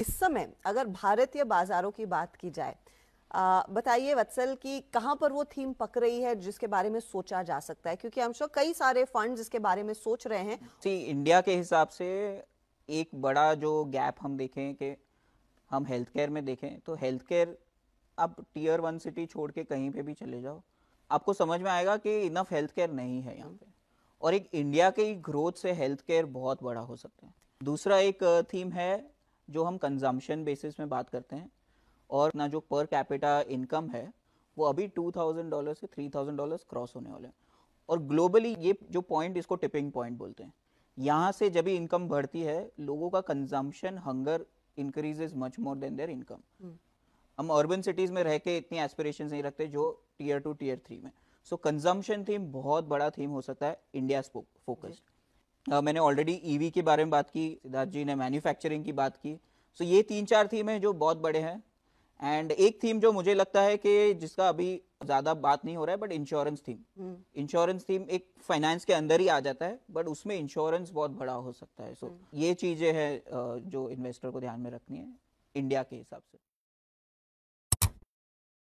इस समय अगर भारतीय बाजारों की बात की जाए बताइए वत्सल कि कहां पर वो थीम पक रही है जिसके बारे में सोचा जा सकता है क्योंकि हम सब कई सारे फंड जिसके बारे में सोच रहे हैं सी इंडिया के हिसाब से एक बड़ा जो गैप हम देखें कि हम हेल्थ केयर में देखें तो हेल्थ केयर आप टीयर वन सिटी छोड़ के कहीं पे भी चले जाओ आपको समझ में आएगा कि इनफ हेल्थ केयर नहीं है यहाँ पे और एक इंडिया के ग्रोथ से हेल्थ केयर बहुत बड़ा हो सकता है दूसरा एक थीम है जो हम कंजम्पशन बेसिस में बात करते हैं और ना जो पर कैपिटा इनकम है वो अभी टू थाउजेंड डॉलर से थ्री थाउजेंड डॉलर क्रॉस होने वाले हैं और ग्लोबली ये जो पॉइंट इसको टिपिंग पॉइंट बोलते हैं यहाँ से जब इनकम बढ़ती है लोगों का consumption hunger increase much more than their income हम अर्बन सिटीज में रह के इतनी एस्पिरेशन नहीं रखते जो टीयर टू टीयर थ्री में सो कंजम्पशन थीम बहुत बड़ा थीम हो सकता है इंडिया फोकस्ड uh, मैंने ऑलरेडी ईवी e के बारे में बात की सिद्धार्थ जी ने मैन्युफैक्चरिंग की बात की सो so, ये तीन चार थीम है जो बहुत बड़े हैं एंड एक थीम जो मुझे लगता है कि जिसका अभी ज्यादा बात नहीं हो रहा है but insurance theme insurance theme एक फाइनेंस के अंदर ही आ जाता है बट उसमें इंश्योरेंस बहुत बड़ा हो सकता है सो so, हम्म। ये चीजें हैं uh, जो इन्वेस्टर को ध्यान में रखनी है इंडिया के हिसाब से